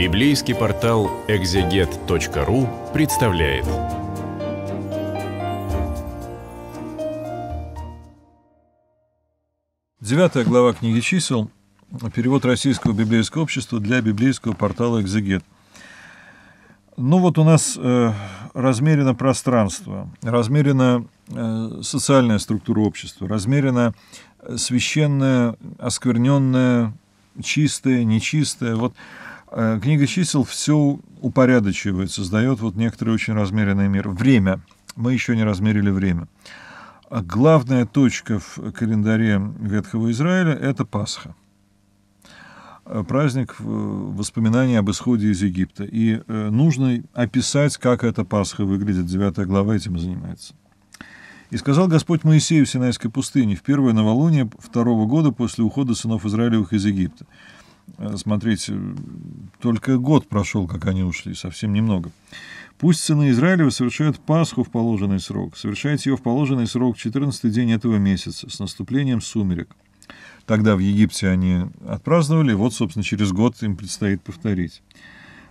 Библейский портал экзегет.ру представляет. Девятая глава книги чисел. Перевод Российского библейского общества для библейского портала «Экзегет». Ну вот у нас э, размерено пространство, размерена э, социальная структура общества, размерена э, священная, оскверненная, чистая, нечистая. Вот Э, книга чисел все упорядочивает, создает вот некоторый очень размеренный мир. Время. Мы еще не размерили время. А главная точка в календаре Ветхого Израиля – это Пасха. Э, праздник э, воспоминания об исходе из Египта. И нужно описать, как эта Пасха выглядит. Девятая глава этим и занимается. «И сказал Господь Моисею в Синайской пустыне в первое новолуние второго года после ухода сынов Израилевых из Египта. Э, смотрите, только год прошел, как они ушли, совсем немного. Пусть сыны Израилева совершают Пасху в положенный срок. Совершайте ее в положенный срок 14 день этого месяца, с наступлением сумерек. Тогда в Египте они отпраздновали, вот, собственно, через год им предстоит повторить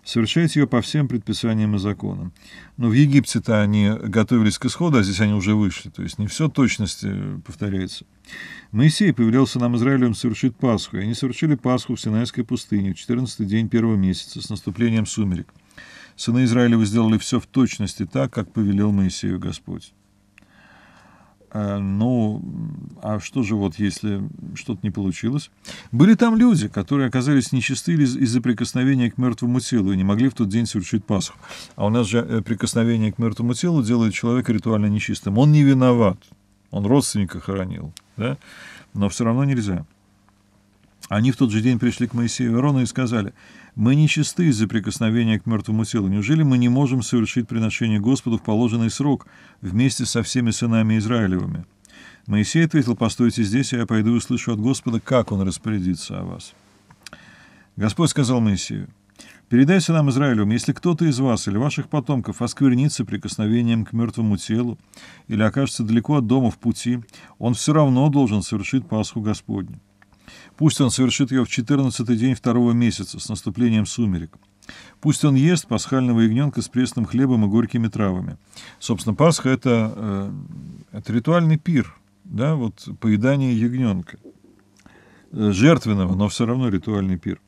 совершать ее по всем предписаниям и законам. Но ну, в Египте-то они готовились к исходу, а здесь они уже вышли, то есть не все точности э, повторяется. Моисей повелелся нам Израилем совершить Пасху, и они совершили Пасху в Синайской пустыне в 14 день первого месяца с наступлением сумерек. Сыны Израилевы сделали все в точности так, как повелел Моисею Господь. Э, ну, а что же вот, если что-то не получилось? Были там люди, которые оказались нечисты из-за прикосновения к мертвому телу и не могли в тот день совершить Пасху. А у нас же э, прикосновение к мертвому телу делает человека ритуально нечистым. Он не виноват. Он родственника хоронил. Да? Но все равно нельзя. Они в тот же день пришли к Моисею и и сказали, «Мы нечисты из-за прикосновения к мертвому телу. Неужели мы не можем совершить приношение Господу в положенный срок вместе со всеми сынами Израилевыми?» Моисей ответил, «Постойте здесь, я пойду и услышу от Господа, как он распорядится о вас». Господь сказал Моисею, «Передай сынам Израилевым, если кто-то из вас или ваших потомков осквернится прикосновением к мертвому телу или окажется далеко от дома в пути, он все равно должен совершить Пасху Господню. Пусть он совершит ее в четырнадцатый день второго месяца, с наступлением сумерек. Пусть он ест пасхального ягненка с пресным хлебом и горькими травами. Собственно, Пасха — это, э, это ритуальный пир, да, вот поедание ягненка. Э, жертвенного, но все равно ритуальный пир.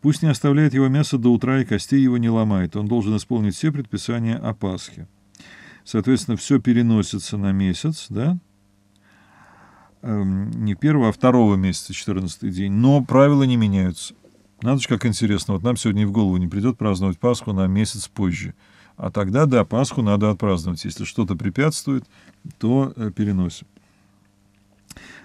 Пусть не оставляет его мясо до утра и костей его не ломает. Он должен исполнить все предписания о Пасхе. Соответственно, все переносится на месяц, да, Эм, не первого, а второго месяца, 14 день. Но правила не меняются. Надо же, как интересно, вот нам сегодня в голову не придет праздновать Пасху на месяц позже. А тогда, да, Пасху надо отпраздновать. Если что-то препятствует, то э, переносим.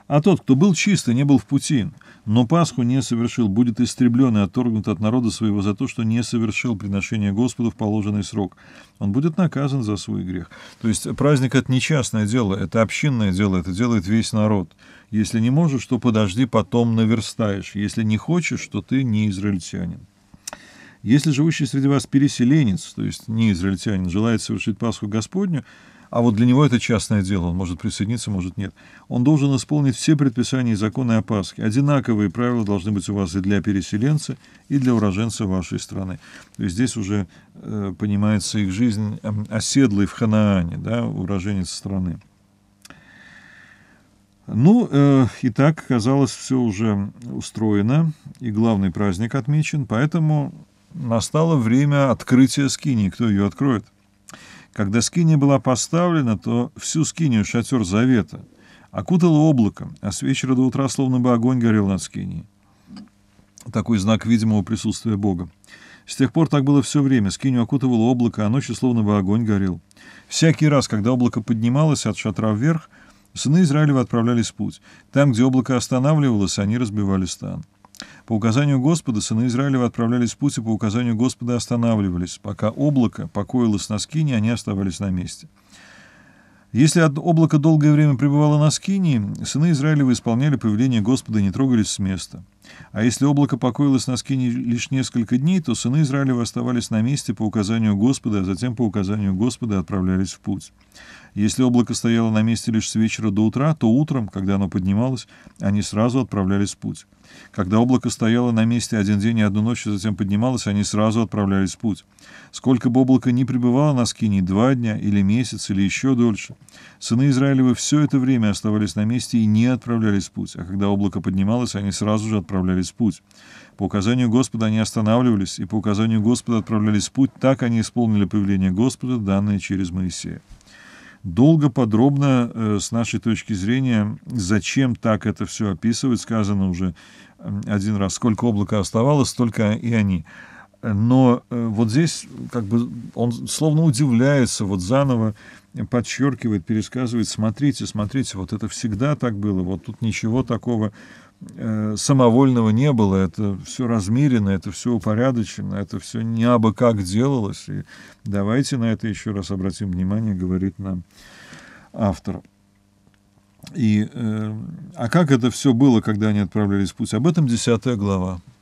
А тот, кто был чист и не был в пути, но Пасху не совершил, будет истреблен и отторгнут от народа своего за то, что не совершил приношение Господу в положенный срок. Он будет наказан за свой грех. То есть праздник — это не частное дело, это общинное дело, это делает весь народ. Если не можешь, то подожди, потом наверстаешь. Если не хочешь, то ты не израильтянин. Если живущий среди вас переселенец, то есть не израильтянин, желает совершить Пасху Господню, а вот для него это частное дело, он может присоединиться, может нет. Он должен исполнить все предписания и законы опаски. Одинаковые правила должны быть у вас и для переселенца, и для уроженца вашей страны. То есть здесь уже э, понимается их жизнь э, эм, оседлый в Ханаане, да, уроженец страны. Ну, э, и так, казалось, все уже устроено, и главный праздник отмечен, поэтому настало время открытия скини. Кто ее откроет? Когда скиния была поставлена, то всю скинию шатер завета окутало облаком, а с вечера до утра словно бы огонь горел над скинией. Такой знак видимого присутствия Бога. С тех пор так было все время. Скинию окутывало облако, а ночью словно бы огонь горел. Всякий раз, когда облако поднималось от шатра вверх, сыны Израилева отправлялись в путь. Там, где облако останавливалось, они разбивали стан. По указанию Господа сыны Израилева отправлялись в путь и по указанию Господа останавливались. Пока облако покоилось на скине, они оставались на месте. Если облако долгое время пребывало на скинии, сыны Израилева исполняли повеление Господа и не трогались с места. А если облако покоилось на скине лишь несколько дней, то сыны Израилева оставались на месте по указанию Господа, а затем по указанию Господа отправлялись в путь. Если облако стояло на месте лишь с вечера до утра, то утром, когда оно поднималось, они сразу отправлялись в путь. Когда облако стояло на месте один день и одну ночь, и затем поднималось, они сразу отправлялись в путь. Сколько бы облако ни пребывало на скине, два дня или месяц, или еще дольше, сыны Израилевы все это время оставались на месте и не отправлялись в путь, а когда облако поднималось, они сразу же отправлялись в путь. По указанию Господа они останавливались, и по указанию Господа отправлялись в путь, так они исполнили повеление Господа, данное через Моисея долго, подробно, э, с нашей точки зрения, зачем так это все описывать, сказано уже один раз, сколько облака оставалось, столько и они. Но э, вот здесь как бы он словно удивляется, вот заново подчеркивает, пересказывает, смотрите, смотрите, вот это всегда так было, вот тут ничего такого Э, самовольного не было, это все размерено, это все упорядочено, это все не абы как делалось. И давайте на это еще раз обратим внимание, говорит нам автор. И, э, а как это все было, когда они отправлялись в путь? Об этом 10 глава.